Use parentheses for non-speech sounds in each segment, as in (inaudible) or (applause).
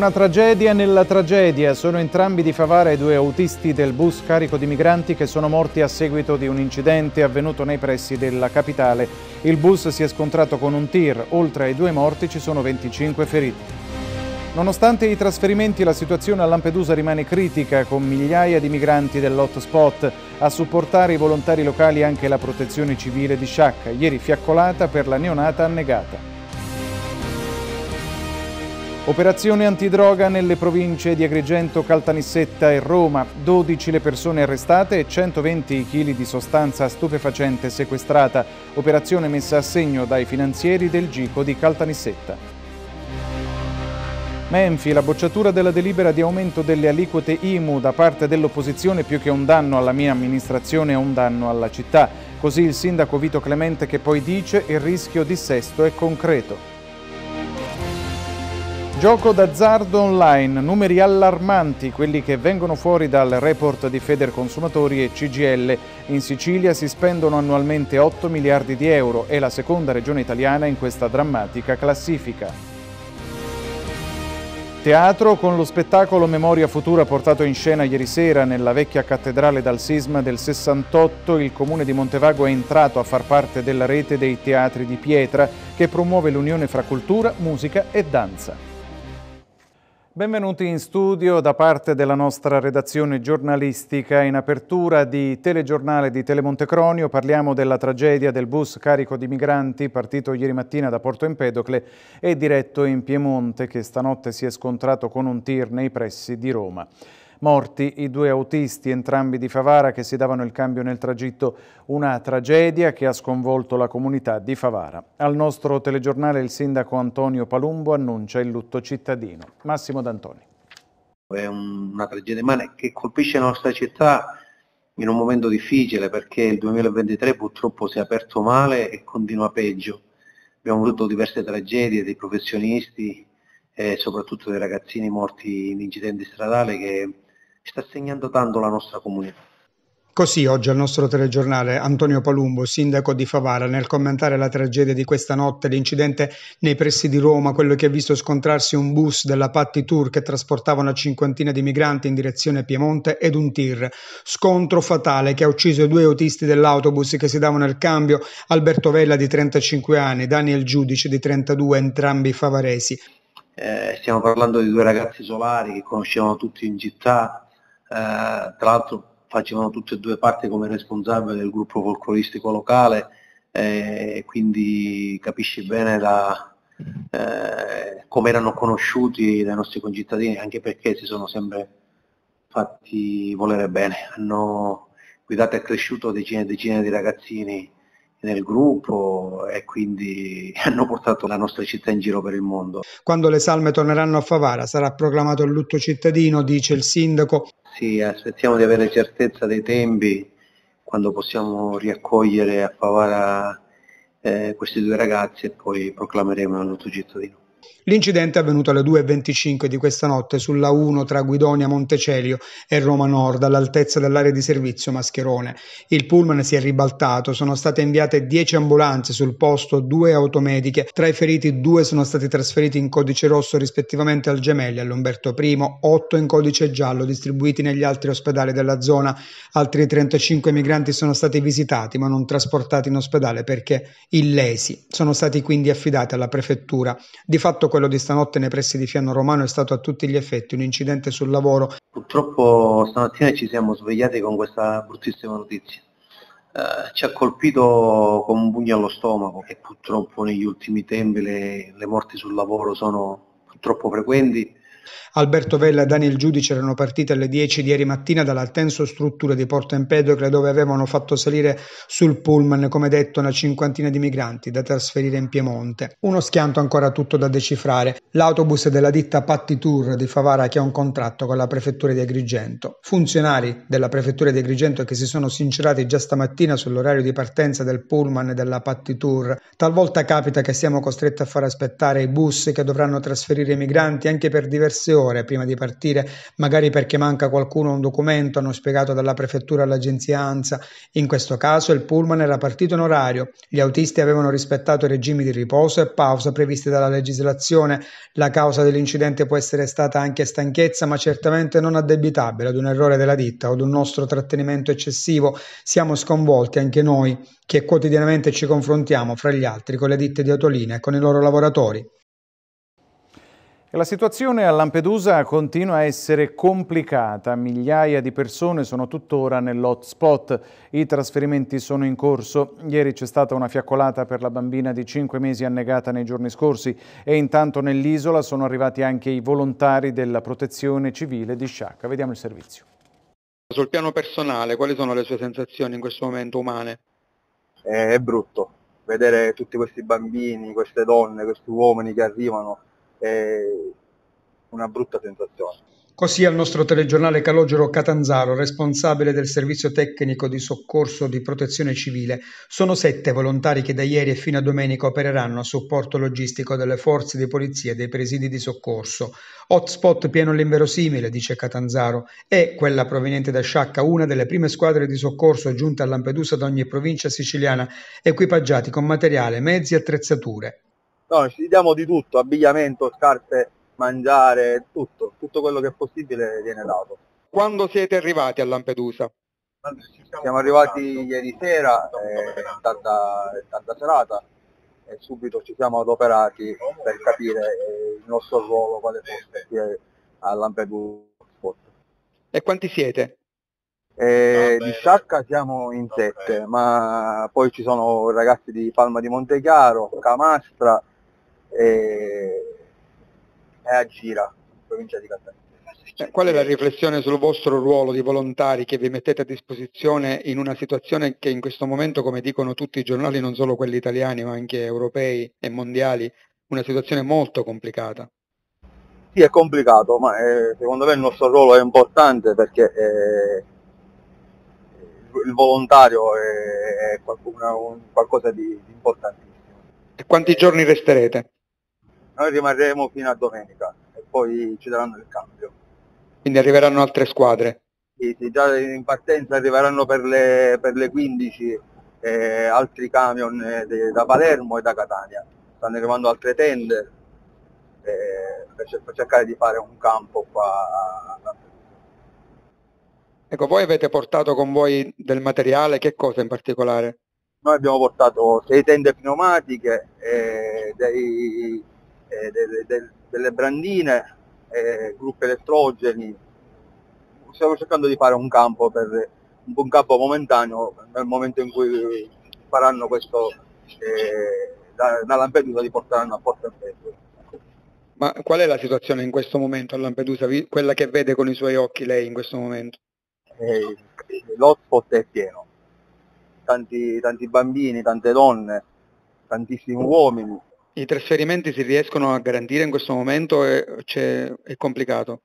Una tragedia nella tragedia. Sono entrambi di Favara i due autisti del bus carico di migranti che sono morti a seguito di un incidente avvenuto nei pressi della capitale. Il bus si è scontrato con un tir. Oltre ai due morti ci sono 25 feriti. Nonostante i trasferimenti, la situazione a Lampedusa rimane critica, con migliaia di migranti dell'hotspot. A supportare i volontari locali anche la protezione civile di Sciacca, ieri fiaccolata per la neonata annegata. Operazione antidroga nelle province di Agrigento, Caltanissetta e Roma. 12 le persone arrestate e 120 i kg di sostanza stupefacente sequestrata. Operazione messa a segno dai finanzieri del Gico di Caltanissetta. Menfi, la bocciatura della delibera di aumento delle aliquote IMU da parte dell'opposizione più che un danno alla mia amministrazione è un danno alla città. Così il sindaco Vito Clemente che poi dice il rischio di sesto è concreto. Gioco d'azzardo online, numeri allarmanti, quelli che vengono fuori dal report di Feder Consumatori e CGL. In Sicilia si spendono annualmente 8 miliardi di euro, è la seconda regione italiana in questa drammatica classifica. Teatro con lo spettacolo Memoria Futura portato in scena ieri sera nella vecchia cattedrale dal sisma del 68, il comune di Montevago è entrato a far parte della rete dei teatri di pietra che promuove l'unione fra cultura, musica e danza. Benvenuti in studio da parte della nostra redazione giornalistica. In apertura di telegiornale di Telemontecronio parliamo della tragedia del bus carico di migranti partito ieri mattina da Porto Empedocle e diretto in Piemonte che stanotte si è scontrato con un tir nei pressi di Roma. Morti i due autisti, entrambi di Favara, che si davano il cambio nel tragitto. Una tragedia che ha sconvolto la comunità di Favara. Al nostro telegiornale il sindaco Antonio Palumbo annuncia il lutto cittadino. Massimo D'Antoni. È una tragedia umana che colpisce la nostra città in un momento difficile perché il 2023 purtroppo si è aperto male e continua peggio. Abbiamo avuto diverse tragedie dei professionisti e soprattutto dei ragazzini morti in incidenti stradali che sta segnando tanto la nostra comunità. Così oggi al nostro telegiornale Antonio Palumbo, sindaco di Favara, nel commentare la tragedia di questa notte, l'incidente nei pressi di Roma, quello che ha visto scontrarsi un bus della Patti Tour che trasportava una cinquantina di migranti in direzione Piemonte ed un tir. Scontro fatale che ha ucciso i due autisti dell'autobus che si davano il cambio, Alberto Vella di 35 anni, Daniel Giudice di 32, entrambi favaresi. Eh, stiamo parlando di due ragazzi solari che conoscevano tutti in città, eh, tra l'altro facevano tutte e due parte come responsabile del gruppo folcloristico locale, eh, quindi capisci bene la, eh, come erano conosciuti dai nostri concittadini, anche perché si sono sempre fatti volere bene, hanno guidato e cresciuto decine e decine di ragazzini nel gruppo e quindi (laughs) hanno portato la nostra città in giro per il mondo. Quando le salme torneranno a Favara sarà proclamato il lutto cittadino, dice il sindaco. Sì, aspettiamo di avere certezza dei tempi quando possiamo riaccogliere a Favara eh, questi due ragazzi e poi proclameremo il lutto cittadino. L'incidente è avvenuto alle 2.25 di questa notte sulla 1 tra Guidonia Montecelio e Roma Nord, all'altezza dell'area di servizio Mascherone. Il pullman si è ribaltato, sono state inviate 10 ambulanze sul posto, due automediche. Tra i feriti, due sono stati trasferiti in codice rosso rispettivamente al Gemelli, all'Umberto I, 8 in codice giallo, distribuiti negli altri ospedali della zona. Altri 35 migranti sono stati visitati ma non trasportati in ospedale perché illesi. Sono stati quindi affidati alla prefettura. Di fatto fatto quello di stanotte nei pressi di Fiano Romano è stato a tutti gli effetti un incidente sul lavoro. Purtroppo stamattina ci siamo svegliati con questa bruttissima notizia. Eh, ci ha colpito con un pugno allo stomaco e purtroppo negli ultimi tempi le, le morti sul lavoro sono purtroppo frequenti Alberto Vella e Daniel Giudice erano partiti alle 10 di ieri mattina dalla Tenso struttura di Porto Empedocle dove avevano fatto salire sul pullman, come detto, una cinquantina di migranti da trasferire in Piemonte. Uno schianto ancora tutto da decifrare. L'autobus della ditta Patti Tour di Favara che ha un contratto con la prefettura di Agrigento. Funzionari della prefettura di Agrigento che si sono sincerati già stamattina sull'orario di partenza del pullman e della Patti Tour. Talvolta capita che siamo costretti a far aspettare i bus che dovranno trasferire i migranti anche per diversi diverse ore prima di partire, magari perché manca qualcuno un documento, hanno spiegato dalla prefettura all'agenzia ANSA. In questo caso il pullman era partito in orario, gli autisti avevano rispettato i regimi di riposo e pausa previsti dalla legislazione. La causa dell'incidente può essere stata anche stanchezza, ma certamente non addebitabile ad un errore della ditta o ad un nostro trattenimento eccessivo. Siamo sconvolti anche noi che quotidianamente ci confrontiamo fra gli altri con le ditte di autolinea e con i loro lavoratori la situazione a Lampedusa continua a essere complicata, migliaia di persone sono tuttora nell'hotspot, i trasferimenti sono in corso, ieri c'è stata una fiaccolata per la bambina di 5 mesi annegata nei giorni scorsi e intanto nell'isola sono arrivati anche i volontari della protezione civile di Sciacca, vediamo il servizio. Sul piano personale quali sono le sue sensazioni in questo momento umane? Eh, è brutto vedere tutti questi bambini, queste donne, questi uomini che arrivano è una brutta sensazione. Così al nostro telegiornale Calogero Catanzaro, responsabile del servizio tecnico di soccorso di protezione civile, sono sette volontari che da ieri e fino a domenica opereranno a supporto logistico delle forze di polizia e dei presidi di soccorso. Hotspot pieno all'inverosimile, dice Catanzaro, è quella proveniente da Sciacca, una delle prime squadre di soccorso giunte a Lampedusa da ogni provincia siciliana, equipaggiati con materiale, mezzi e attrezzature. No, ci diamo di tutto, abbigliamento, scarpe, mangiare, tutto, tutto quello che è possibile viene dato. Quando siete arrivati a Lampedusa? Siamo arrivati ieri sera, eh, è stata, è serata e subito ci siamo adoperati per capire eh, il nostro ruolo, quale fosse a Lampedusa. E quanti siete? Eh, di Sciacca siamo in sette, ma poi ci sono ragazzi di Palma di Montechiaro, Camastra, e è a Gira, provincia di Catania. Eh, qual è la riflessione sul vostro ruolo di volontari che vi mettete a disposizione in una situazione che in questo momento, come dicono tutti i giornali, non solo quelli italiani ma anche europei e mondiali, una situazione molto complicata? Sì, è complicato, ma eh, secondo me il nostro ruolo è importante perché eh, il volontario è, è qualcuna, un, qualcosa di, di importantissimo. E quanti giorni resterete? Noi rimarremo fino a domenica e poi ci daranno il cambio. Quindi arriveranno altre squadre? Sì, sì già in partenza arriveranno per le, per le 15 eh, altri camion eh, da Palermo e da Catania. Stanno arrivando altre tende eh, per, per cercare di fare un campo qua Ecco, voi avete portato con voi del materiale, che cosa in particolare? Noi abbiamo portato sei tende pneumatiche, eh, dei, eh, delle, del, delle, brandine, eh, gruppi elettrogeni. Stiamo cercando di fare un campo, per, un campo momentaneo nel momento in cui faranno questo, eh, da, da Lampedusa li porteranno a Porto Empedocle. Ma qual è la situazione in questo momento a Lampedusa, quella che vede con i suoi occhi lei in questo momento? Eh, l'hotspot è pieno, tanti, tanti bambini, tante donne, tantissimi uomini, i trasferimenti si riescono a garantire in questo momento? È, è complicato?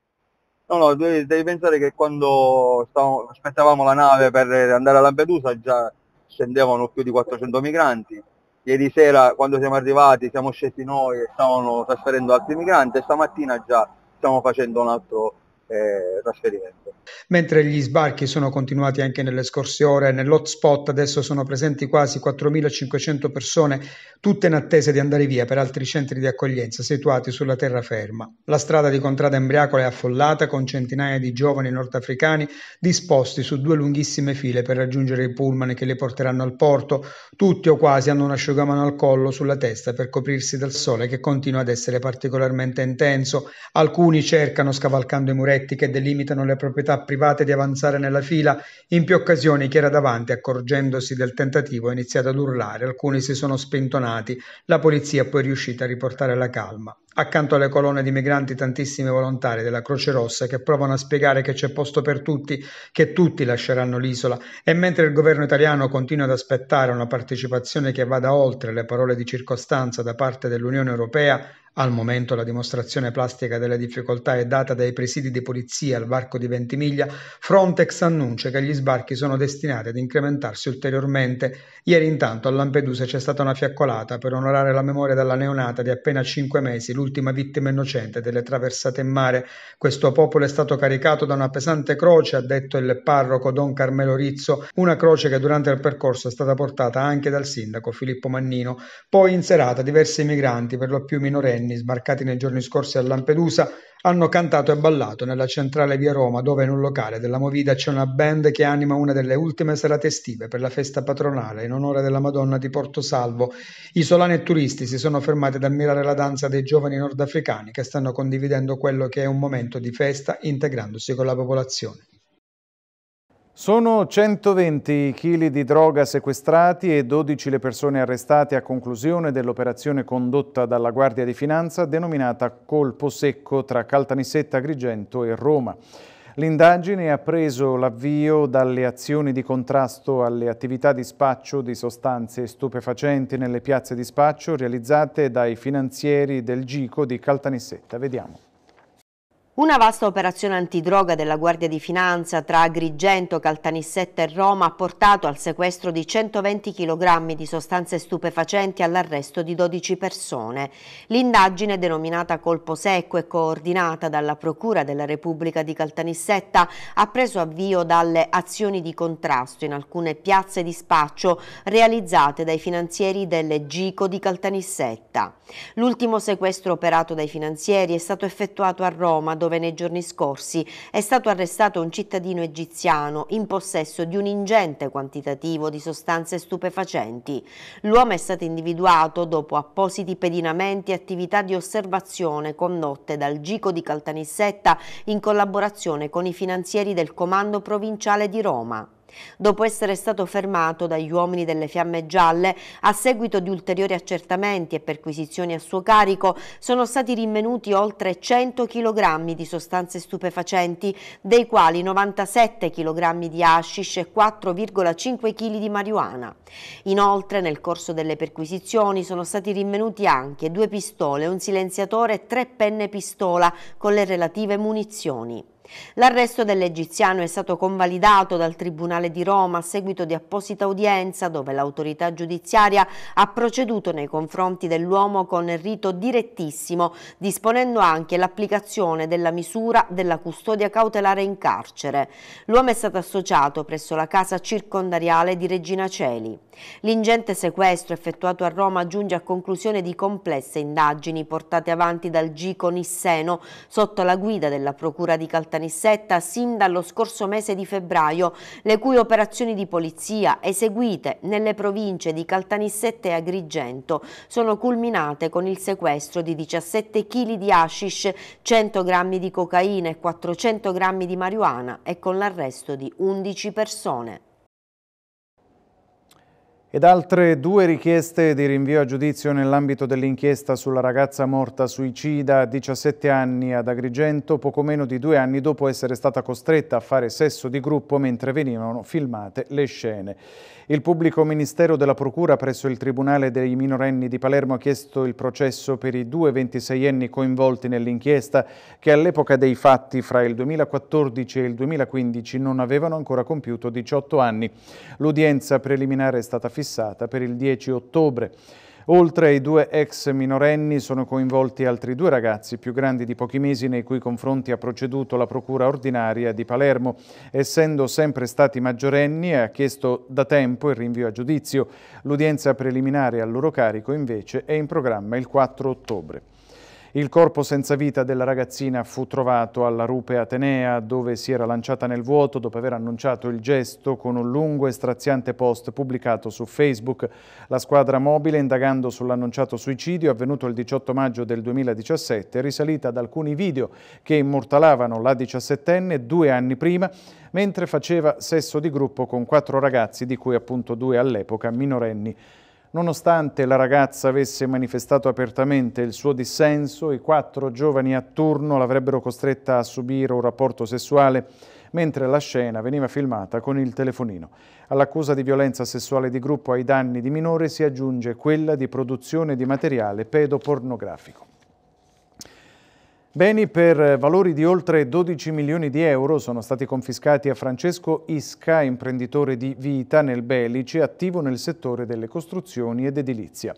No, no, devi pensare che quando stavamo, aspettavamo la nave per andare a Lampedusa già scendevano più di 400 migranti. Ieri sera quando siamo arrivati siamo scesi noi e stavano trasferendo altri migranti e stamattina già stiamo facendo un altro eh, trasferimento. Mentre gli sbarchi sono continuati anche nelle scorse ore, nell'hotspot adesso sono presenti quasi 4.500 persone, tutte in attesa di andare via per altri centri di accoglienza situati sulla terraferma. La strada di Contrada Embriacola è affollata con centinaia di giovani nordafricani disposti su due lunghissime file per raggiungere i pullman che li porteranno al porto. Tutti o quasi hanno un asciugamano al collo sulla testa per coprirsi dal sole che continua ad essere particolarmente intenso. Alcuni cercano, scavalcando i muretti, stretti che delimitano le proprietà private di avanzare nella fila, in più occasioni chi era davanti, accorgendosi del tentativo, ha iniziato ad urlare, alcuni si sono spintonati, la polizia è poi riuscita a riportare la calma. Accanto alle colonne di migranti tantissime volontarie della Croce Rossa che provano a spiegare che c'è posto per tutti, che tutti lasceranno l'isola e mentre il governo italiano continua ad aspettare una partecipazione che vada oltre le parole di circostanza da parte dell'Unione Europea, al momento la dimostrazione plastica delle difficoltà è data dai presidi di polizia al varco di Ventimiglia, Frontex annuncia che gli sbarchi sono destinati ad incrementarsi ulteriormente. Ieri intanto a Lampedusa c'è stata una fiaccolata per onorare la memoria della neonata di appena cinque mesi, l'ultima vittima innocente delle traversate in mare. Questo popolo è stato caricato da una pesante croce, ha detto il parroco Don Carmelo Rizzo, una croce che durante il percorso è stata portata anche dal sindaco Filippo Mannino. Poi in serata diversi migranti, per lo più minorenni, ventenni sbarcati nei giorni scorsi a Lampedusa hanno cantato e ballato nella centrale via Roma, dove in un locale della Movida c'è una band che anima una delle ultime serate estive per la festa patronale in onore della Madonna di Porto Salvo. Isolani e turisti si sono fermati ad ammirare la danza dei giovani nordafricani che stanno condividendo quello che è un momento di festa integrandosi con la popolazione. Sono 120 kg di droga sequestrati e 12 le persone arrestate a conclusione dell'operazione condotta dalla Guardia di Finanza denominata Colpo Secco tra Caltanissetta, Agrigento e Roma. L'indagine ha preso l'avvio dalle azioni di contrasto alle attività di spaccio di sostanze stupefacenti nelle piazze di spaccio realizzate dai finanzieri del Gico di Caltanissetta. Vediamo. Una vasta operazione antidroga della Guardia di Finanza tra Agrigento, Caltanissetta e Roma ha portato al sequestro di 120 kg di sostanze stupefacenti e all'arresto di 12 persone. L'indagine, denominata Colpo Secco e coordinata dalla Procura della Repubblica di Caltanissetta, ha preso avvio dalle azioni di contrasto in alcune piazze di spaccio realizzate dai finanzieri delle Gico di Caltanissetta. L'ultimo sequestro operato dai finanzieri è stato effettuato a Roma, dove Cordove nei giorni scorsi è stato arrestato un cittadino egiziano in possesso di un ingente quantitativo di sostanze stupefacenti. L'uomo è stato individuato dopo appositi pedinamenti e attività di osservazione condotte dal Gico di Caltanissetta in collaborazione con i finanzieri del Comando Provinciale di Roma. Dopo essere stato fermato dagli uomini delle Fiamme Gialle, a seguito di ulteriori accertamenti e perquisizioni a suo carico, sono stati rinvenuti oltre 100 kg di sostanze stupefacenti, dei quali 97 kg di hashish e 4,5 kg di marijuana. Inoltre, nel corso delle perquisizioni sono stati rinvenuti anche due pistole, un silenziatore e tre penne pistola con le relative munizioni. L'arresto dell'egiziano è stato convalidato dal Tribunale di Roma a seguito di apposita udienza dove l'autorità giudiziaria ha proceduto nei confronti dell'uomo con rito direttissimo, disponendo anche l'applicazione della misura della custodia cautelare in carcere. L'uomo è stato associato presso la casa circondariale di Regina Celi. L'ingente sequestro effettuato a Roma giunge a conclusione di complesse indagini portate avanti dal GICO Nisseno sotto la guida della Procura di Caltagirone Tanissetta sin dallo scorso mese di febbraio, le cui operazioni di polizia eseguite nelle province di Caltanissetta e Agrigento sono culminate con il sequestro di 17 kg di hashish, 100 grammi di cocaina e 400 grammi di marijuana e con l'arresto di 11 persone. Ed altre due richieste di rinvio a giudizio nell'ambito dell'inchiesta sulla ragazza morta suicida a 17 anni ad Agrigento, poco meno di due anni dopo essere stata costretta a fare sesso di gruppo mentre venivano filmate le scene. Il pubblico ministero della Procura presso il Tribunale dei minorenni di Palermo ha chiesto il processo per i due 26enni coinvolti nell'inchiesta che all'epoca dei fatti fra il 2014 e il 2015 non avevano ancora compiuto 18 anni. L'udienza preliminare è stata fissata per il 10 ottobre. Oltre ai due ex minorenni sono coinvolti altri due ragazzi più grandi di pochi mesi nei cui confronti ha proceduto la Procura ordinaria di Palermo. Essendo sempre stati maggiorenni ha chiesto da tempo il rinvio a giudizio. L'udienza preliminare al loro carico invece è in programma il 4 ottobre. Il corpo senza vita della ragazzina fu trovato alla Rupe Atenea, dove si era lanciata nel vuoto dopo aver annunciato il gesto con un lungo e straziante post pubblicato su Facebook. La squadra mobile, indagando sull'annunciato suicidio avvenuto il 18 maggio del 2017, è risalita ad alcuni video che immortalavano la 17enne due anni prima, mentre faceva sesso di gruppo con quattro ragazzi, di cui appunto due all'epoca minorenni. Nonostante la ragazza avesse manifestato apertamente il suo dissenso, i quattro giovani a turno l'avrebbero costretta a subire un rapporto sessuale mentre la scena veniva filmata con il telefonino. All'accusa di violenza sessuale di gruppo ai danni di minore si aggiunge quella di produzione di materiale pedopornografico. Beni per eh, valori di oltre 12 milioni di euro sono stati confiscati a Francesco Isca, imprenditore di Vita nel Belice, attivo nel settore delle costruzioni ed edilizia.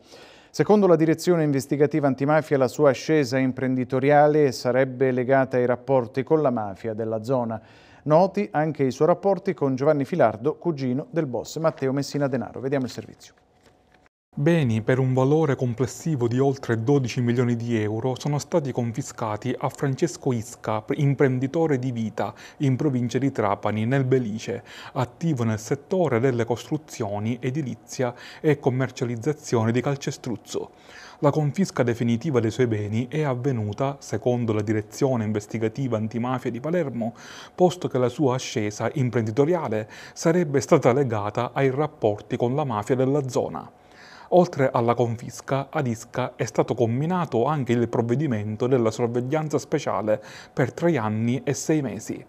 Secondo la direzione investigativa antimafia la sua ascesa imprenditoriale sarebbe legata ai rapporti con la mafia della zona. Noti anche i suoi rapporti con Giovanni Filardo, cugino del boss Matteo Messina Denaro. Vediamo il servizio. Beni per un valore complessivo di oltre 12 milioni di euro sono stati confiscati a Francesco Isca, imprenditore di vita in provincia di Trapani, nel Belice, attivo nel settore delle costruzioni, edilizia e commercializzazione di calcestruzzo. La confisca definitiva dei suoi beni è avvenuta, secondo la Direzione Investigativa Antimafia di Palermo, posto che la sua ascesa imprenditoriale sarebbe stata legata ai rapporti con la mafia della zona. Oltre alla confisca, ad Isca è stato combinato anche il provvedimento della sorveglianza speciale per tre anni e sei mesi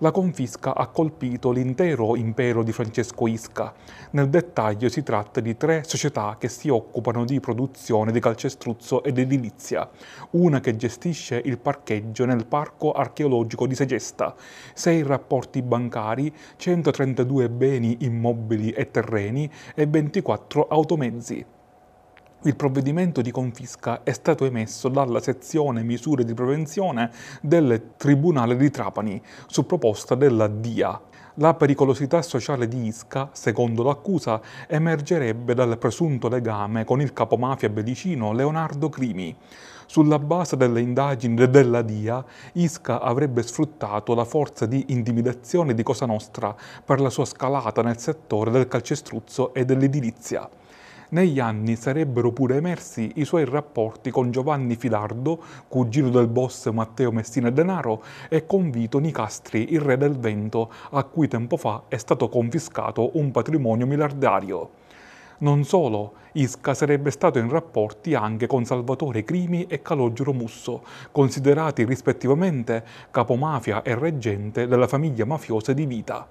la confisca ha colpito l'intero impero di Francesco Isca. Nel dettaglio si tratta di tre società che si occupano di produzione di calcestruzzo ed edilizia, una che gestisce il parcheggio nel parco archeologico di Segesta, sei rapporti bancari, 132 beni immobili e terreni e 24 automezzi. Il provvedimento di confisca è stato emesso dalla sezione misure di prevenzione del Tribunale di Trapani su proposta della DIA. La pericolosità sociale di Isca, secondo l'accusa, emergerebbe dal presunto legame con il capomafia bellicino Leonardo Crimi. Sulla base delle indagini della DIA, Isca avrebbe sfruttato la forza di intimidazione di Cosa Nostra per la sua scalata nel settore del calcestruzzo e dell'edilizia. Negli anni sarebbero pure emersi i suoi rapporti con Giovanni Filardo, cugino del boss Matteo Messina Denaro, e con Vito Nicastri, il re del vento, a cui tempo fa è stato confiscato un patrimonio miliardario. Non solo, Isca sarebbe stato in rapporti anche con Salvatore Crimi e Calogero Musso, considerati rispettivamente capomafia e reggente della famiglia mafiosa di Vita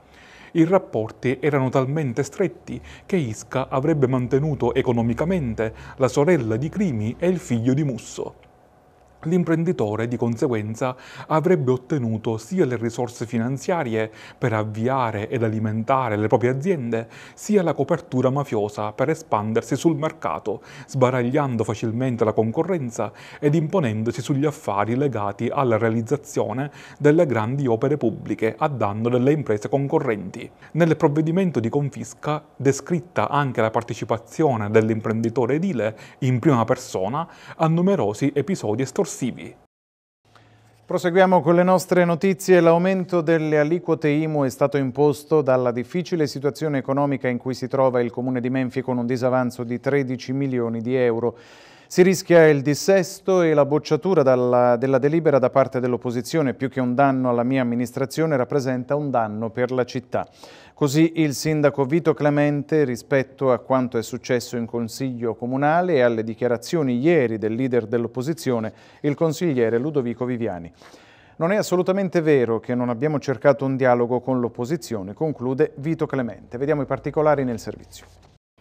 i rapporti erano talmente stretti che Isca avrebbe mantenuto economicamente la sorella di Crimi e il figlio di Musso. L'imprenditore di conseguenza avrebbe ottenuto sia le risorse finanziarie per avviare ed alimentare le proprie aziende, sia la copertura mafiosa per espandersi sul mercato, sbaragliando facilmente la concorrenza ed imponendosi sugli affari legati alla realizzazione delle grandi opere pubbliche a danno delle imprese concorrenti. Nel provvedimento di confisca descritta anche la partecipazione dell'imprenditore edile in prima persona a numerosi episodi estorsivi corsivi. Proseguiamo con le nostre notizie. L'aumento delle aliquote IMU è stato imposto dalla difficile situazione economica in cui si trova il comune di Menfi con un disavanzo di 13 milioni di euro. Si rischia il dissesto e la bocciatura dalla, della delibera da parte dell'opposizione, più che un danno alla mia amministrazione rappresenta un danno per la città. Così il sindaco Vito Clemente, rispetto a quanto è successo in Consiglio Comunale e alle dichiarazioni ieri del leader dell'opposizione, il consigliere Ludovico Viviani. Non è assolutamente vero che non abbiamo cercato un dialogo con l'opposizione, conclude Vito Clemente. Vediamo i particolari nel servizio.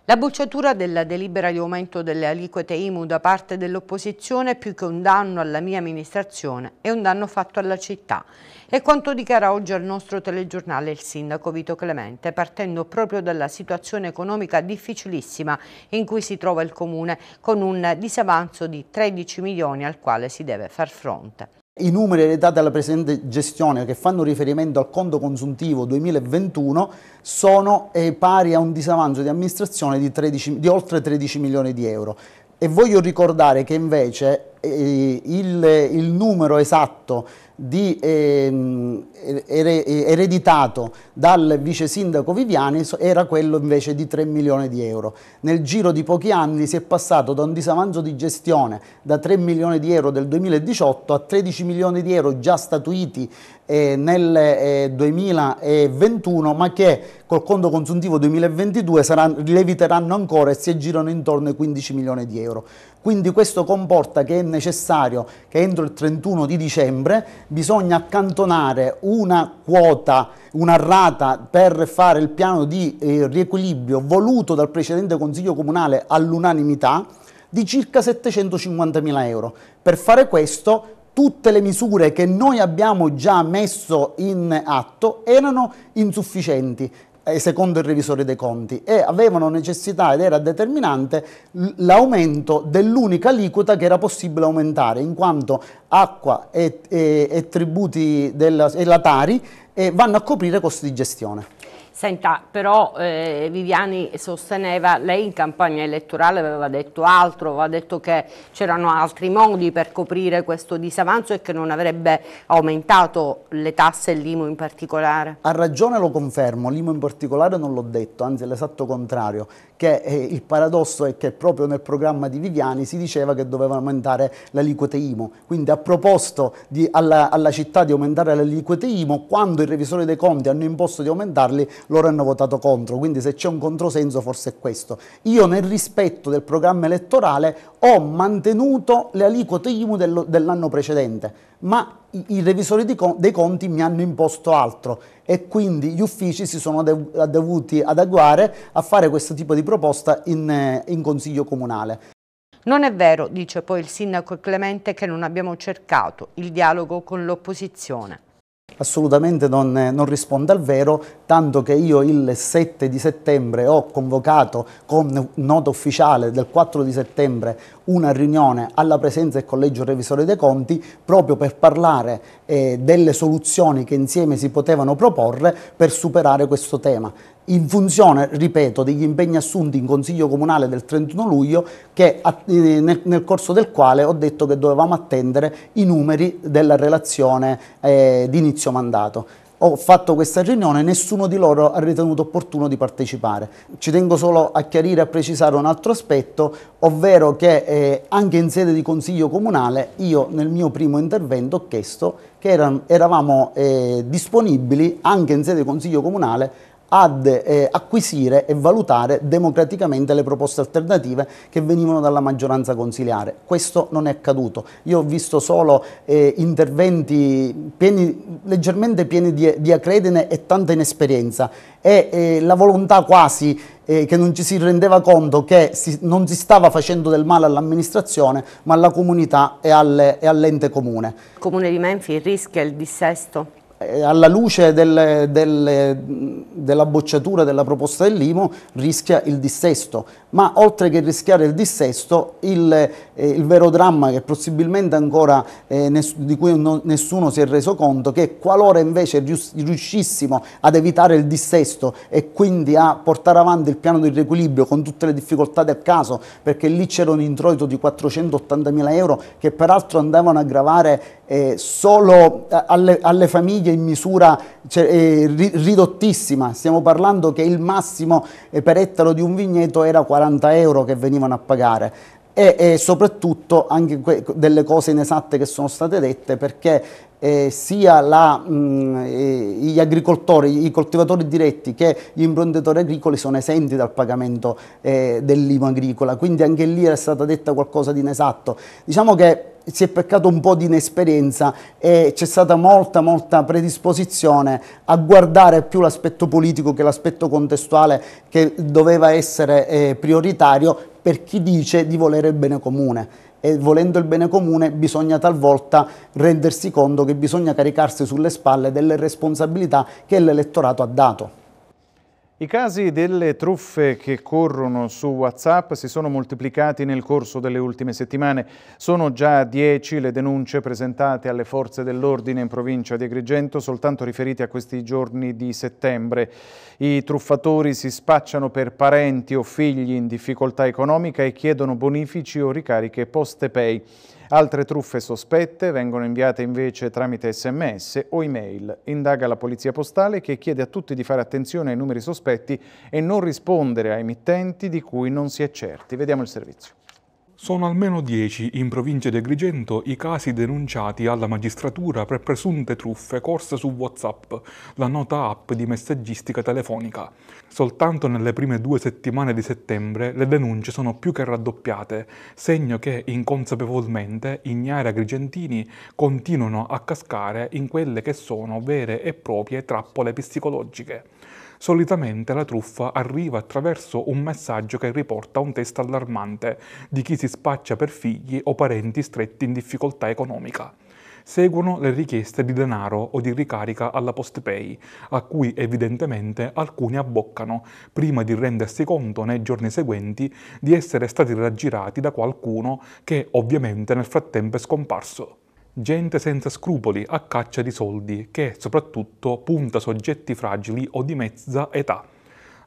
La bocciatura della delibera di aumento delle aliquote IMU da parte dell'opposizione è più che un danno alla mia amministrazione, è un danno fatto alla città. È quanto dichiara oggi al nostro telegiornale il sindaco Vito Clemente, partendo proprio dalla situazione economica difficilissima in cui si trova il comune, con un disavanzo di 13 milioni al quale si deve far fronte. I numeri ereditati dalla precedente gestione che fanno riferimento al conto consuntivo 2021 sono eh, pari a un disavanzo di amministrazione di, 13, di oltre 13 milioni di euro. E voglio ricordare che invece eh, il, il, numero esatto di, eh, ereditato dal vice sindaco Viviani era quello invece di 3 milioni di euro. Nel giro di pochi anni si è passato da un disavanzo di gestione da 3 milioni di euro del 2018 a 13 milioni di euro già statuiti eh, nel eh, 2021 ma che col conto consuntivo 2022 saranno, leviteranno ancora e si aggirano intorno ai 15 milioni di euro. Quindi questo comporta che è necessario che entro il 31 di dicembre bisogna accantonare una quota, una rata per fare il piano di eh, riequilibrio voluto dal precedente Consiglio Comunale all'unanimità di circa 750.000 euro. Per fare questo tutte le misure che noi abbiamo già messo in atto erano insufficienti eh, secondo il revisore dei conti e avevano necessità ed era determinante l'aumento dell'unica aliquota che era possibile aumentare in quanto acqua e, e, e tributi della, e la Tari eh, vanno a coprire costi di gestione. Senta, però eh, Viviani sosteneva, lei in campagna elettorale aveva detto altro, aveva detto che c'erano altri modi per coprire questo disavanzo e che non avrebbe aumentato le tasse e l'IMU in particolare. Ha ragione, lo confermo, l'Imo in particolare non l'ho detto, anzi è l'esatto contrario, che eh, il paradosso è che proprio nel programma di Viviani si diceva che dovevano aumentare le aliquote IMU, quindi ha proposto di, alla, alla città di aumentare le aliquote IMU quando i revisori dei conti hanno imposto di aumentarli loro hanno votato contro, quindi se c'è un controsenso forse è questo. Io nel rispetto del programma elettorale ho mantenuto le aliquote IMU dell'anno precedente, ma i, revisori dei conti mi hanno imposto altro e quindi gli uffici si sono eh, dovuti adeguare a fare questo tipo di proposta in, eh, in Consiglio Comunale. Non è vero, dice poi il sindaco Clemente, che non abbiamo cercato il dialogo con l'opposizione. Assolutamente non, eh, non, risponde al vero, tanto che io il 7 di settembre ho convocato con nota ufficiale del 4 di settembre una riunione alla presenza del Collegio Revisore dei Conti proprio per parlare eh, delle soluzioni che insieme si potevano proporre per superare questo tema in funzione, ripeto, degli impegni assunti in Consiglio Comunale del 31 luglio, che, eh, nel, nel, corso del quale ho detto che dovevamo attendere i numeri della relazione eh, di inizio mandato. Ho fatto questa riunione e nessuno di loro ha ritenuto opportuno di partecipare. Ci tengo solo a chiarire e a precisare un altro aspetto, ovvero che eh, anche in sede di Consiglio Comunale io nel mio primo intervento ho chiesto che eran, eravamo eh, disponibili anche in sede di Consiglio Comunale ad eh, acquisire e valutare democraticamente le proposte alternative che venivano dalla maggioranza consiliare. Questo non è accaduto. Io ho visto solo eh, interventi pieni, leggermente pieni di, di, acredine e tanta inesperienza e eh, la volontà quasi eh, che non ci si rendeva conto che si, non si stava facendo del male all'amministrazione ma alla comunità e, alle, e all'ente comune. Il comune di Menfi rischia il dissesto? Eh, alla luce del, del, della bocciatura della proposta del Limo rischia il dissesto, ma oltre che rischiare il dissesto, il, eh, il vero dramma che possibilmente ancora eh, di cui non, nessuno si è reso conto, che qualora invece riuscissimo ad evitare il dissesto e quindi a portare avanti il piano di riequilibrio con tutte le difficoltà del caso, perché lì c'era un introito di 480 mila euro che peraltro andavano a gravare eh, solo alle, alle, famiglie in misura cioè, eh, ridottissima, stiamo parlando che il massimo eh, per ettaro di un vigneto era 40 40 euro che venivano a pagare e, e soprattutto anche delle cose inesatte che sono state dette perché eh, sia la, mh, mm, eh, gli agricoltori, i coltivatori diretti che gli imprenditori agricoli sono esenti dal pagamento eh, dell'IMU agricola, quindi anche lì era stata detta qualcosa di inesatto. Diciamo che si è peccato un po' di inesperienza e c'è stata molta molta predisposizione a guardare più l'aspetto politico che l'aspetto contestuale che doveva essere eh, prioritario per chi dice di volere il bene comune e volendo il bene comune bisogna talvolta rendersi conto che bisogna caricarsi sulle spalle delle responsabilità che l'elettorato ha dato. I casi delle truffe che corrono su WhatsApp si sono moltiplicati nel corso delle ultime settimane. Sono già 10 le denunce presentate alle forze dell'ordine in provincia di Agrigento, soltanto riferite a questi giorni di settembre. I truffatori si spacciano per parenti o figli in difficoltà economica e chiedono bonifici o ricariche poste pay. Altre truffe sospette vengono inviate invece tramite sms o email. Indaga la polizia postale che chiede a tutti di fare attenzione ai numeri sospetti e non rispondere a emittenti di cui non si è certi. Vediamo il servizio. Sono almeno 10 in provincia di Agrigento i casi denunciati alla magistratura per presunte truffe corse su WhatsApp, la nota app di messaggistica telefonica. Soltanto nelle prime due settimane di settembre le denunce sono più che raddoppiate, segno che inconsapevolmente ignari agrigentini continuano a cascare in quelle che sono vere e proprie trappole psicologiche. Solitamente la truffa arriva attraverso un messaggio che riporta un test allarmante di chi si spaccia per figli o parenti stretti in difficoltà economica. Seguono le richieste di denaro o di ricarica alla PostPay, a cui evidentemente alcuni abboccano, prima di rendersi conto nei giorni seguenti di essere stati raggirati da qualcuno che ovviamente nel frattempo è scomparso gente senza scrupoli a caccia di soldi che soprattutto punta soggetti fragili o di mezza età.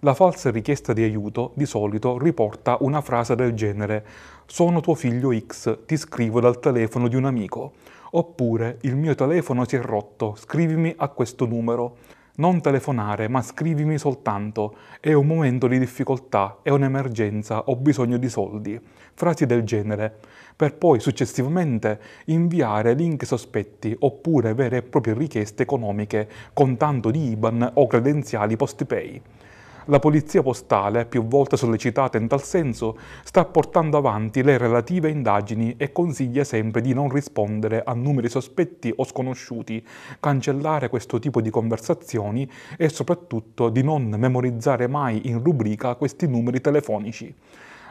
La falsa richiesta di aiuto di solito riporta una frase del genere Sono tuo figlio X, ti scrivo dal telefono di un amico oppure il mio telefono si è rotto, scrivimi a questo numero non telefonare, ma scrivimi soltanto. È un momento di difficoltà, è un'emergenza, ho bisogno di soldi. Frasi del genere. Per poi successivamente inviare link sospetti oppure vere e proprie richieste economiche con tanto di IBAN o credenziali post-pay la polizia postale, più volte sollecitata in tal senso, sta portando avanti le relative indagini e consiglia sempre di non rispondere a numeri sospetti o sconosciuti, cancellare questo tipo di conversazioni e soprattutto di non memorizzare mai in rubrica questi numeri telefonici.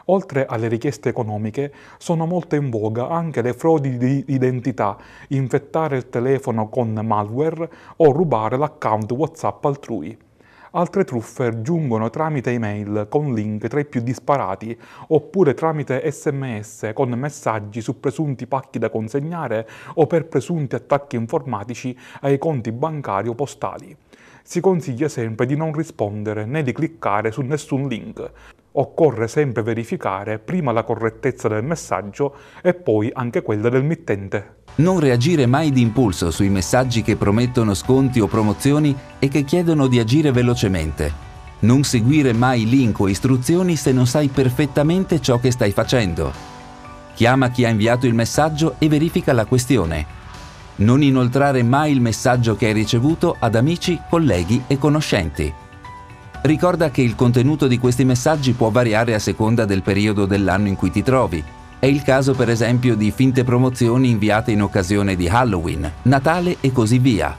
Oltre alle richieste economiche, sono molto in voga anche le frodi di identità, infettare il telefono con malware o rubare l'account WhatsApp altrui. Altre truffe giungono tramite email con link tra i più disparati oppure tramite sms con messaggi su presunti pacchi da consegnare o per presunti attacchi informatici ai conti bancari o postali si consiglia sempre di non rispondere né di cliccare su nessun link, occorre sempre verificare prima la correttezza del messaggio e poi anche quella del mittente. Non reagire mai d'impulso sui messaggi che promettono sconti o promozioni e che chiedono di agire velocemente. Non seguire mai link o istruzioni se non sai perfettamente ciò che stai facendo. Chiama chi ha inviato il messaggio e verifica la questione. Non inoltrare mai il messaggio che hai ricevuto ad amici, colleghi e conoscenti. Ricorda che il contenuto di questi messaggi può variare a seconda del periodo dell'anno in cui ti trovi. È il caso per esempio di finte promozioni inviate in occasione di Halloween, Natale e così via.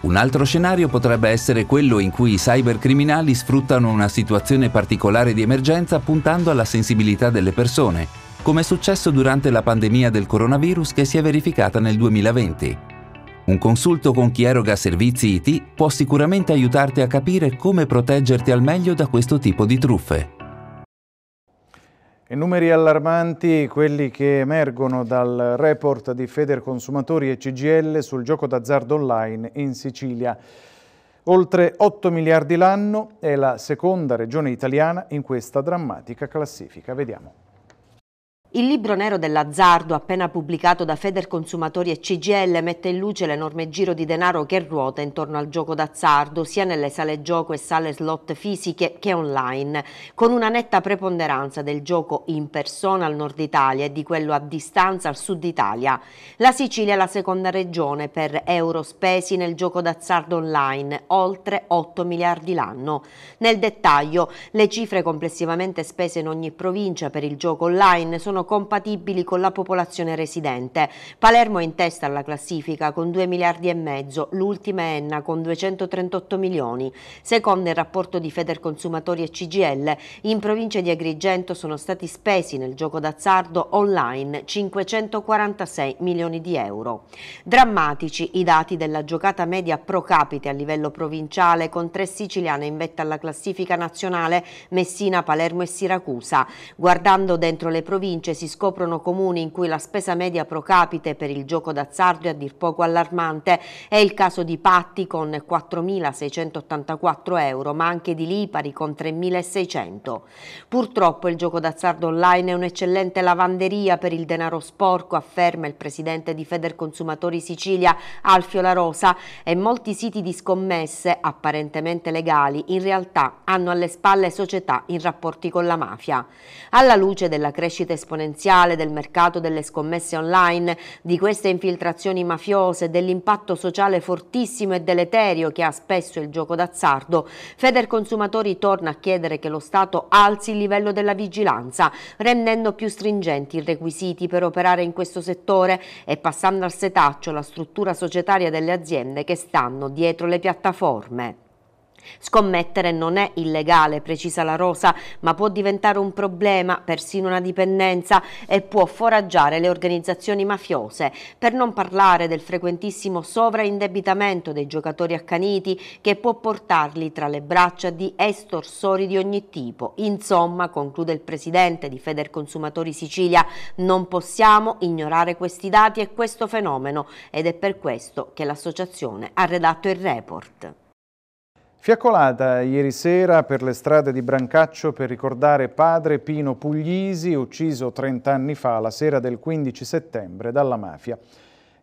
Un altro scenario potrebbe essere quello in cui i cybercriminali sfruttano una situazione particolare di emergenza puntando alla sensibilità delle persone, come è successo durante la pandemia del coronavirus che si è verificata nel 2020. Un consulto con chi eroga servizi IT può sicuramente aiutarti a capire come proteggerti al meglio da questo tipo di truffe. E numeri allarmanti quelli che emergono dal report di Feder Consumatori e CGL sul gioco d'azzardo online in Sicilia. Oltre 8 miliardi l'anno è la seconda regione italiana in questa drammatica classifica. Vediamo. Il libro nero dell'azzardo, appena pubblicato da Feder Consumatori e CGL, mette in luce l'enorme giro di denaro che ruota intorno al gioco d'azzardo, sia nelle sale gioco e sale slot fisiche che online, con una netta preponderanza del gioco in persona al nord Italia e di quello a distanza al sud Italia. La Sicilia è la seconda regione per euro spesi nel gioco d'azzardo online, oltre 8 miliardi l'anno. Nel dettaglio, le cifre complessivamente spese in ogni provincia per il gioco online sono sono compatibili con la popolazione residente. Palermo è in testa alla classifica con 2 miliardi e mezzo, l'ultima è Enna con 238 milioni. Secondo il rapporto di Feder Consumatori e CGL, in provincia di Agrigento sono stati spesi nel gioco d'azzardo online 546 milioni di euro. Drammatici i dati della giocata media pro capite a livello provinciale con tre siciliane in vetta alla classifica nazionale Messina, Palermo e Siracusa. Guardando dentro le province invece si scoprono comuni in cui la spesa media pro capite per il gioco d'azzardo è a dir poco allarmante. È il caso di Patti con 4.684 euro, ma anche di Lipari con 3.600. Purtroppo il gioco d'azzardo online è un'eccellente lavanderia per il denaro sporco, afferma il presidente di Feder Consumatori Sicilia, Alfio La Rosa, e molti siti di scommesse, apparentemente legali, in realtà hanno alle spalle società in rapporti con la mafia. Alla luce della crescita esponenziale esponenziale del mercato delle scommesse online, di queste infiltrazioni mafiose, dell'impatto sociale fortissimo e deleterio che ha spesso il gioco d'azzardo, Feder Consumatori torna a chiedere che lo Stato alzi il livello della vigilanza, rendendo più stringenti i requisiti per operare in questo settore e passando al setaccio la struttura societaria delle aziende che stanno dietro le piattaforme. Scommettere non è illegale, precisa la Rosa, ma può diventare un problema, persino una dipendenza e può foraggiare le organizzazioni mafiose, per non parlare del frequentissimo sovraindebitamento dei giocatori accaniti che può portarli tra le braccia di estorsori di ogni tipo. Insomma, conclude il presidente di Feder Consumatori Sicilia, non possiamo ignorare questi dati e questo fenomeno ed è per questo che l'associazione ha redatto il report. Fiaccolata ieri sera per le strade di Brancaccio per ricordare padre Pino Puglisi, ucciso 30 anni fa, la sera del 15 settembre, dalla mafia.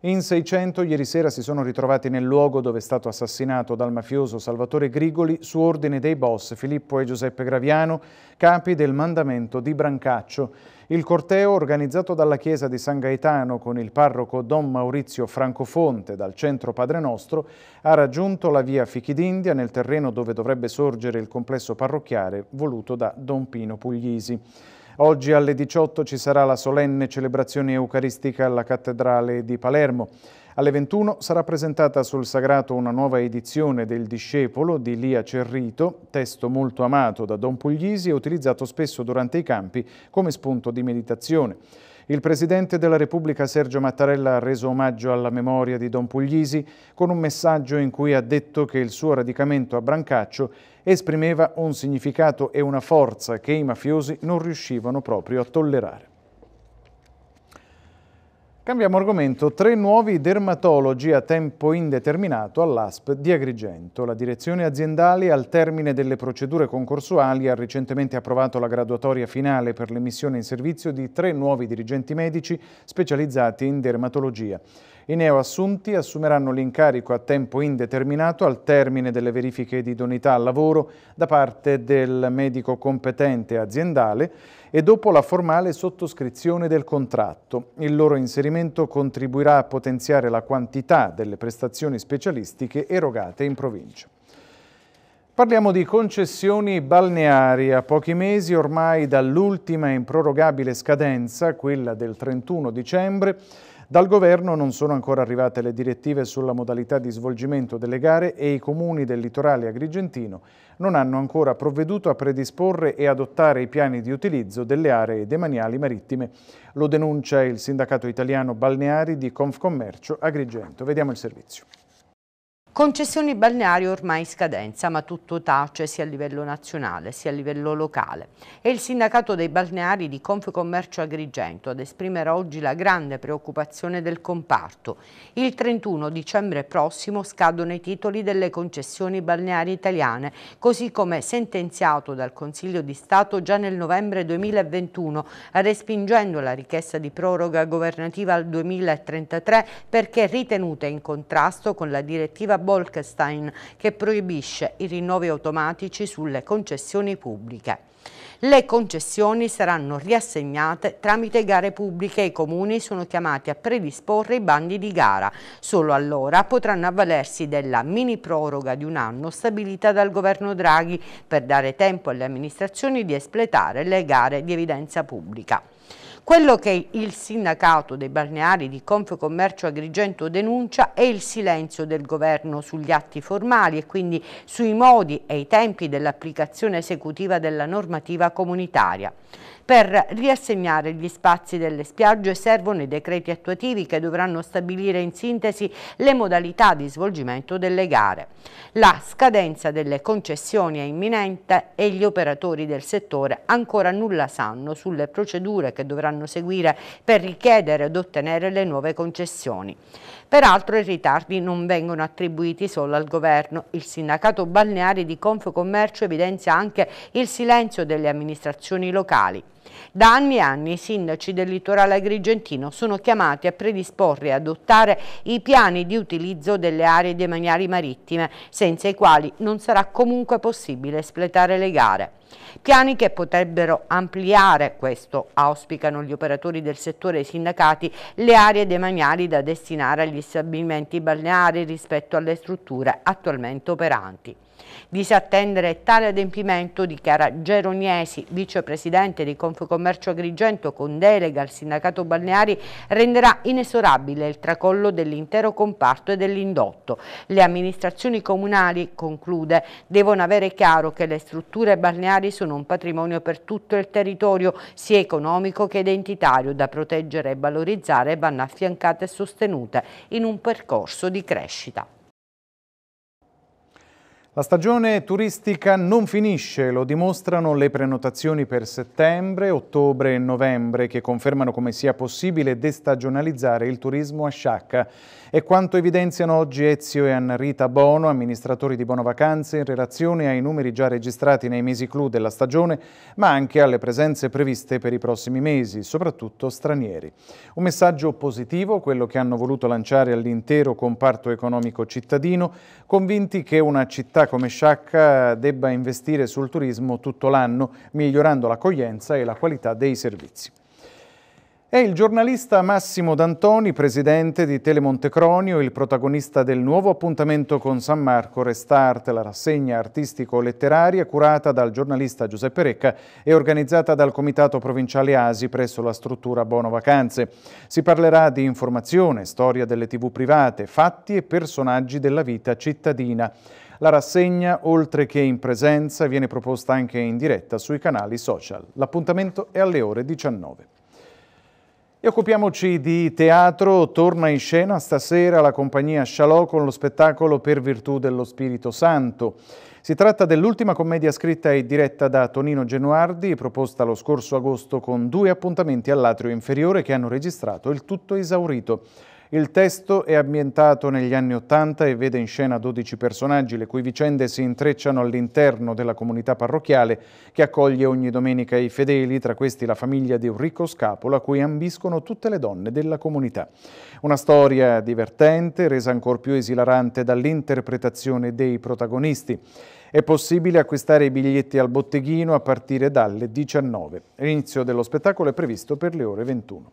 In 600 ieri sera si sono ritrovati nel luogo dove è stato assassinato dal mafioso Salvatore Grigoli su ordine dei boss Filippo e Giuseppe Graviano, capi del mandamento di Brancaccio. Il corteo, organizzato dalla chiesa di San Gaetano con il parroco Don Maurizio Francofonte dal centro Padre Nostro, ha raggiunto la via Fichidindia nel terreno dove dovrebbe sorgere il complesso parrocchiale voluto da Don Pino Puglisi. Oggi alle 18 ci sarà la solenne celebrazione eucaristica alla Cattedrale di Palermo. Alle 21 sarà presentata sul Sagrato una nuova edizione del Discepolo di Lia Cerrito, testo molto amato da Don Puglisi e utilizzato spesso durante i campi come spunto di meditazione. Il Presidente della Repubblica Sergio Mattarella ha reso omaggio alla memoria di Don Puglisi con un messaggio in cui ha detto che il suo radicamento a Brancaccio esprimeva un significato e una forza che i mafiosi non riuscivano proprio a tollerare. Cambiamo argomento. Tre nuovi dermatologi a tempo indeterminato all'ASP di Agrigento. La direzione aziendale, al termine delle procedure concorsuali, ha recentemente approvato la graduatoria finale per l'emissione in servizio di tre nuovi dirigenti medici specializzati in dermatologia. I neoassunti assumeranno l'incarico a tempo indeterminato al termine delle verifiche di idoneità al lavoro da parte del medico competente aziendale e dopo la formale sottoscrizione del contratto. Il loro inserimento contribuirà a potenziare la quantità delle prestazioni specialistiche erogate in provincia. Parliamo di concessioni balneari. A pochi mesi ormai dall'ultima improrogabile scadenza, quella del 31 dicembre, dal governo non sono ancora arrivate le direttive sulla modalità di svolgimento delle gare e i comuni del litorale agrigentino non hanno ancora provveduto a predisporre e adottare i piani di utilizzo delle aree demaniali marittime. Lo denuncia il sindacato italiano balneari di Confcommercio Agrigento. Vediamo il servizio. Concessioni balneari ormai in scadenza, ma tutto tace sia a livello nazionale sia a livello locale. È il sindacato dei balneari di Confcommercio Agrigento ad esprimere oggi la grande preoccupazione del comparto. Il 31 dicembre prossimo scadono i titoli delle concessioni balneari italiane, così come sentenziato dal Consiglio di Stato già nel novembre 2021, respingendo la richiesta di proroga governativa al 2033 perché ritenuta in contrasto con la direttiva Bolkestein che proibisce i rinnovi automatici sulle concessioni pubbliche. Le concessioni saranno riassegnate tramite gare pubbliche e i comuni sono chiamati a predisporre i bandi di gara. Solo allora potranno avvalersi della mini proroga di un anno stabilita dal governo Draghi per dare tempo alle amministrazioni di espletare le gare di evidenza pubblica. Quello che il sindacato dei balneari di Confcommercio Agrigento denuncia è il silenzio del governo sugli atti formali e quindi sui modi e i tempi dell'applicazione esecutiva della normativa comunitaria. Per riassegnare gli spazi delle spiagge servono i decreti attuativi che dovranno stabilire in sintesi le modalità di svolgimento delle gare. La scadenza delle concessioni è imminente e gli operatori del settore ancora nulla sanno sulle procedure che dovranno seguire per richiedere ed ottenere le nuove concessioni. Peraltro i ritardi non vengono attribuiti solo al governo. Il sindacato balneare di Confcommercio evidenzia anche il silenzio delle amministrazioni locali. Da anni e anni i sindaci del litorale agrigentino sono chiamati a predisporre e adottare i piani di utilizzo delle aree demaniali marittime, senza i quali non sarà comunque possibile espletare le gare. Piani che potrebbero ampliare, questo auspicano gli operatori del settore e i sindacati, le aree demaniali da destinare agli stabilimenti balneari rispetto alle strutture attualmente operanti disattendere tale adempimento, dichiara Geroniesi, vicepresidente di Confcommercio Agrigento con delega al sindacato balneari, renderà inesorabile il tracollo dell'intero comparto e dell'indotto. Le amministrazioni comunali, conclude, devono avere chiaro che le strutture balneari sono un patrimonio per tutto il territorio, sia economico che identitario, da proteggere e valorizzare e vanno affiancate e sostenute in un percorso di crescita. La stagione turistica non finisce, lo dimostrano le prenotazioni per settembre, ottobre e novembre che confermano come sia possibile destagionalizzare il turismo a Sciacca. È quanto evidenziano oggi Ezio e Annarita Bono, amministratori di Bono Vacanze, in relazione ai numeri già registrati nei mesi clou della stagione, ma anche alle presenze previste per i prossimi mesi, soprattutto stranieri. Un messaggio positivo, quello che hanno voluto lanciare all'intero comparto economico cittadino, convinti che una città come Sciacca eh, debba investire sul turismo tutto l'anno, migliorando l'accoglienza e la qualità dei servizi. È il giornalista Massimo D'Antoni, presidente di Telemontecronio, il protagonista del nuovo appuntamento con San Marco Restart, la rassegna artistico-letteraria curata dal giornalista Giuseppe Recca e organizzata dal Comitato Provinciale Asi presso la struttura Bono Vacanze. Si parlerà di informazione, storia delle tv private, fatti e personaggi della vita cittadina. La rassegna, oltre che in presenza, viene proposta anche in diretta sui canali social. L'appuntamento è alle ore 19. E occupiamoci di teatro, torna in scena stasera la compagnia Chalò con lo spettacolo Per virtù dello Spirito Santo. Si tratta dell'ultima commedia scritta e diretta da Tonino Genuardi, proposta lo scorso agosto con due appuntamenti all'atrio inferiore che hanno registrato il tutto esaurito. Il testo è ambientato negli anni Ottanta e vede in scena 12 personaggi, le cui vicende si intrecciano all'interno della comunità parrocchiale che accoglie ogni domenica i fedeli, tra questi la famiglia di un ricco scapolo a cui ambiscono tutte le donne della comunità. Una storia divertente, resa ancora più esilarante dall'interpretazione dei protagonisti. È possibile acquistare i biglietti al botteghino a partire dalle 19. L'inizio dello spettacolo è previsto per le ore 21.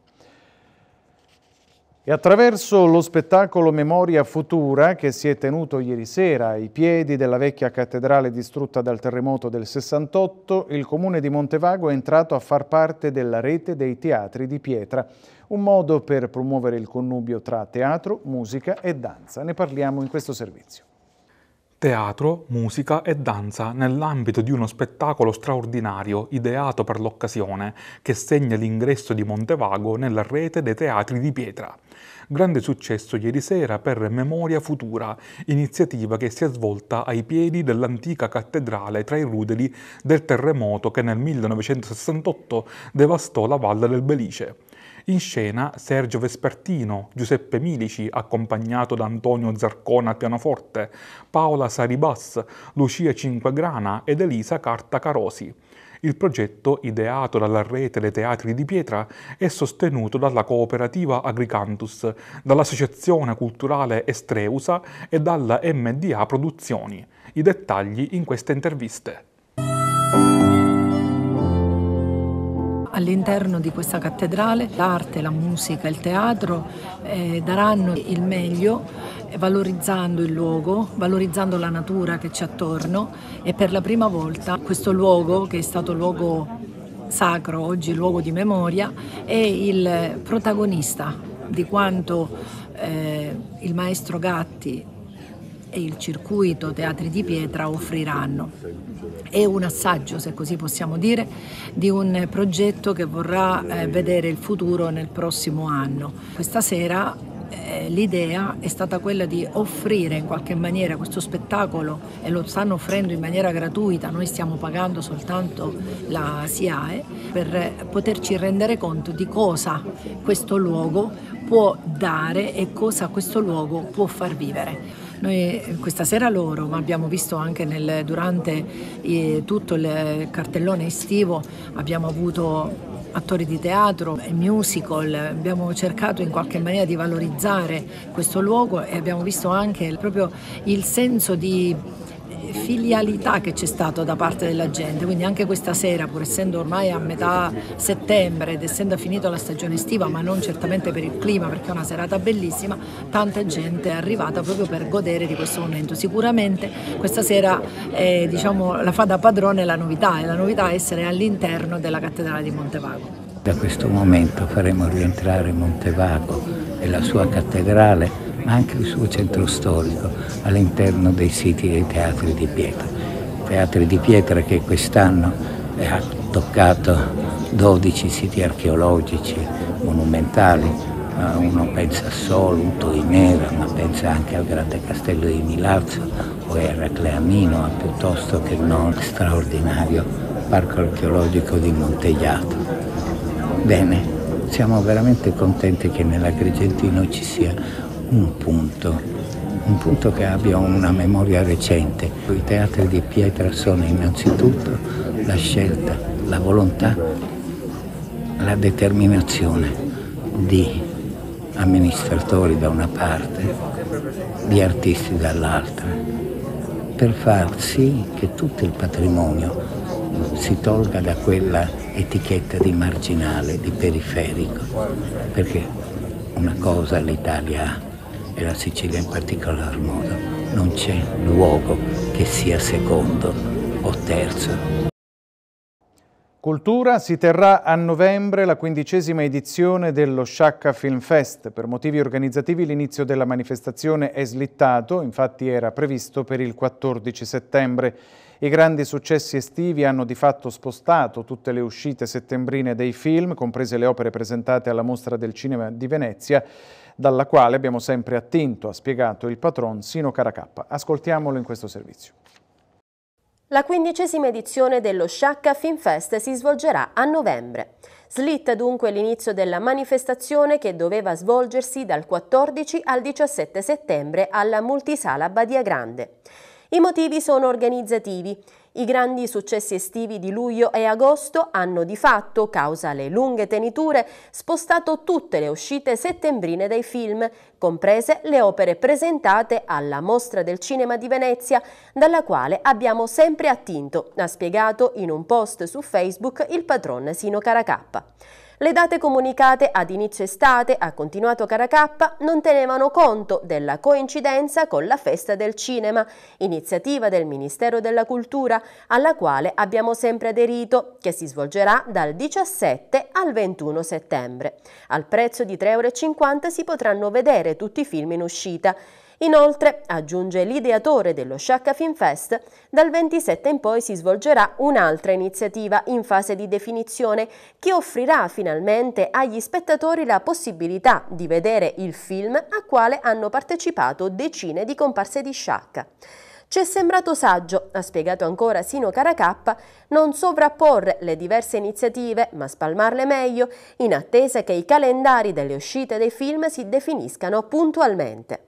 E attraverso lo spettacolo Memoria Futura, che si è tenuto ieri sera ai piedi della vecchia cattedrale distrutta dal terremoto del 68, il comune di Montevago è entrato a far parte della rete dei teatri di pietra, un modo per promuovere il connubio tra teatro, musica e danza. Ne parliamo in questo servizio. Teatro, musica e danza nell'ambito di uno spettacolo straordinario ideato per l'occasione che segna l'ingresso di Montevago nella rete dei teatri di pietra. Grande successo ieri sera per Memoria Futura, iniziativa che si è svolta ai piedi dell'antica cattedrale tra i ruderi del terremoto che nel 1968 devastò la valle del Belice. In scena Sergio Vespertino, Giuseppe Milici, accompagnato da Antonio Zarcona al pianoforte, Paola Saribas, Lucia Cinquegrana ed Elisa Carta Carosi. Il progetto, ideato dalla rete dei teatri di pietra, è sostenuto dalla cooperativa Agricantus, dall'associazione culturale Estreusa e dalla MDA Produzioni. I dettagli in queste interviste. All'interno di questa cattedrale l'arte, la musica, il teatro eh, daranno il meglio valorizzando il luogo, valorizzando la natura che c'è attorno e per la prima volta questo luogo che è stato luogo sacro, oggi luogo di memoria, è il protagonista di quanto eh, il maestro Gatti il circuito Teatri di Pietra offriranno. È un assaggio, se così possiamo dire, di un progetto che vorrà eh, vedere il futuro nel prossimo anno. Questa sera eh, l'idea è stata quella di offrire in qualche maniera questo spettacolo e lo stanno offrendo in maniera gratuita, noi stiamo pagando soltanto la SIAE per poterci rendere conto di cosa questo luogo può dare e cosa questo luogo può far vivere. Noi eh, questa sera loro, ma abbiamo visto anche nel, durante eh, tutto il cartellone estivo, abbiamo avuto attori di teatro, e musical, abbiamo cercato in qualche maniera di valorizzare questo luogo e abbiamo visto anche proprio il senso di filialità che c'è stata da parte della gente, quindi anche questa sera, pur essendo ormai a metà settembre ed essendo finita la stagione estiva, ma non certamente per il clima perché è una serata bellissima, tanta gente è arrivata proprio per godere di questo momento. Sicuramente questa sera eh, diciamo, la fa da padrone la novità e la novità è essere all'interno della cattedrale di Montevago. Da questo momento faremo rientrare Montevago e la sua cattedrale ma anche il suo centro storico all'interno dei siti dei teatri di pietra. Teatri di pietra che quest'anno eh, ha toccato 12 siti archeologici monumentali, uno pensa a Solunto, Inera, ma pensa anche al grande castello di Milazzo o Eracleamino, piuttosto che il non straordinario parco archeologico di Montegliato. Bene, siamo veramente contenti che nell'Agrigentino ci sia un punto, un punto che abbia una memoria recente. I teatri di pietra sono innanzitutto la scelta, la volontà, la determinazione di amministratori da una parte, di artisti dall'altra, per far sì che tutto il patrimonio si tolga da quella etichetta di marginale, di periferico, perché una cosa l'Italia ha e la Sicilia in particolar modo. Non c'è luogo che sia secondo o terzo. Cultura si terrà a novembre la quindicesima edizione dello Sciacca Film Fest. Per motivi organizzativi l'inizio della manifestazione è slittato, infatti era previsto per il 14 settembre. I grandi successi estivi hanno di fatto spostato tutte le uscite settembrine dei film, comprese le opere presentate alla Mostra del Cinema di Venezia, dalla quale abbiamo sempre attinto, ha spiegato il patron Sino Caracappa. Ascoltiamolo in questo servizio. La quindicesima edizione dello Sciacca Film Fest si svolgerà a novembre. Slitta dunque l'inizio della manifestazione che doveva svolgersi dal 14 al 17 settembre alla multisala Badia Grande. I motivi sono organizzativi. I grandi successi estivi di luglio e agosto hanno di fatto, causa le lunghe teniture, spostato tutte le uscite settembrine dei film, comprese le opere presentate alla Mostra del Cinema di Venezia, dalla quale abbiamo sempre attinto, ha spiegato in un post su Facebook il patron Sino Caracappa. Le date comunicate ad inizio estate, ha continuato Caracappa, non tenevano conto della coincidenza con la Festa del Cinema, iniziativa del Ministero della Cultura, alla quale abbiamo sempre aderito, che si svolgerà dal 17 al 21 settembre. Al prezzo di 3,50 euro si potranno vedere tutti i film in uscita. Inoltre, aggiunge l'ideatore dello Sciacca Finfest, dal 27 in poi si svolgerà un'altra iniziativa in fase di definizione che offrirà finalmente agli spettatori la possibilità di vedere il film a quale hanno partecipato decine di comparse di Sciacca. Ci è sembrato saggio, ha spiegato ancora Sino Caracappa, non sovrapporre le diverse iniziative, ma spalmarle meglio, in attesa che i calendari delle uscite dei film si definiscano puntualmente.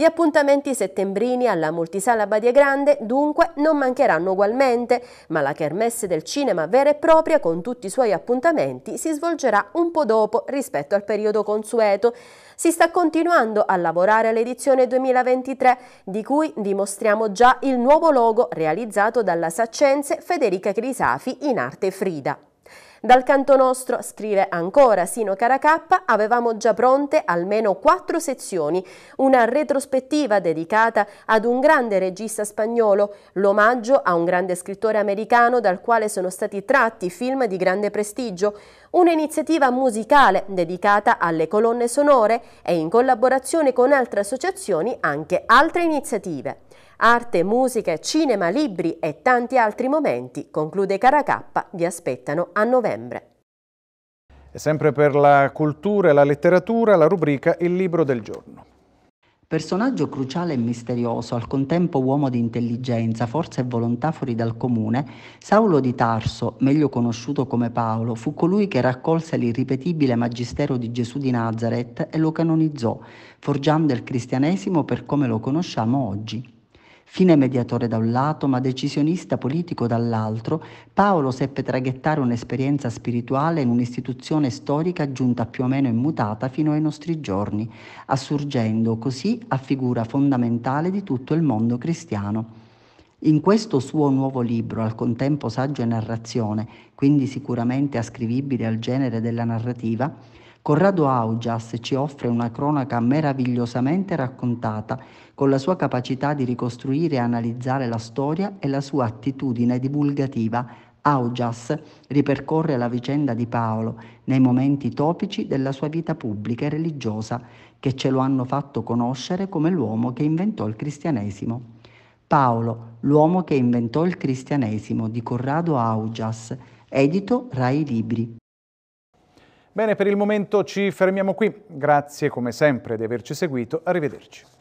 Gli appuntamenti settembrini alla multisala Badia Grande dunque non mancheranno ugualmente, ma la kermesse del cinema vera e propria con tutti i suoi appuntamenti si svolgerà un po' dopo rispetto al periodo consueto. Si sta continuando a lavorare all'edizione 2023, di cui dimostriamo già il nuovo logo realizzato dalla Saccense Federica Crisafi in arte Frida. Dal canto nostro, scrive ancora Sino Caracappa, avevamo già pronte almeno quattro sezioni, una retrospettiva dedicata ad un grande regista spagnolo, l'omaggio a un grande scrittore americano dal quale sono stati tratti film di grande prestigio, un'iniziativa musicale dedicata alle colonne sonore e in collaborazione con altre associazioni anche altre iniziative. Arte, musica, cinema, libri e tanti altri momenti, conclude Caracappa, vi aspettano a novembre. E sempre per la cultura e la letteratura, la rubrica Il libro del giorno. Personaggio cruciale e misterioso, al contempo uomo di intelligenza, forza e volontà fuori dal comune, Saulo di Tarso, meglio conosciuto come Paolo, fu colui che raccolse l'irripetibile magistero di Gesù di Nazareth e lo canonizzò, forgiando il cristianesimo per come lo conosciamo oggi. Fine mediatore da un lato, ma decisionista politico dall'altro, Paolo seppe traghettare un'esperienza spirituale in un'istituzione storica giunta più o meno immutata fino ai nostri giorni, assurgendo così a figura fondamentale di tutto il mondo cristiano. In questo suo nuovo libro, al contempo saggio e narrazione, quindi sicuramente ascrivibile al genere della narrativa, Corrado Augias ci offre una cronaca meravigliosamente raccontata, con la sua capacità di ricostruire e analizzare la storia e la sua attitudine divulgativa. Augias ripercorre la vicenda di Paolo nei momenti topici della sua vita pubblica e religiosa, che ce lo hanno fatto conoscere come l'uomo che inventò il cristianesimo. Paolo, l'uomo che inventò il cristianesimo di Corrado Augias, edito Rai Libri. Bene, per il momento ci fermiamo qui. Grazie come sempre di averci seguito. Arrivederci.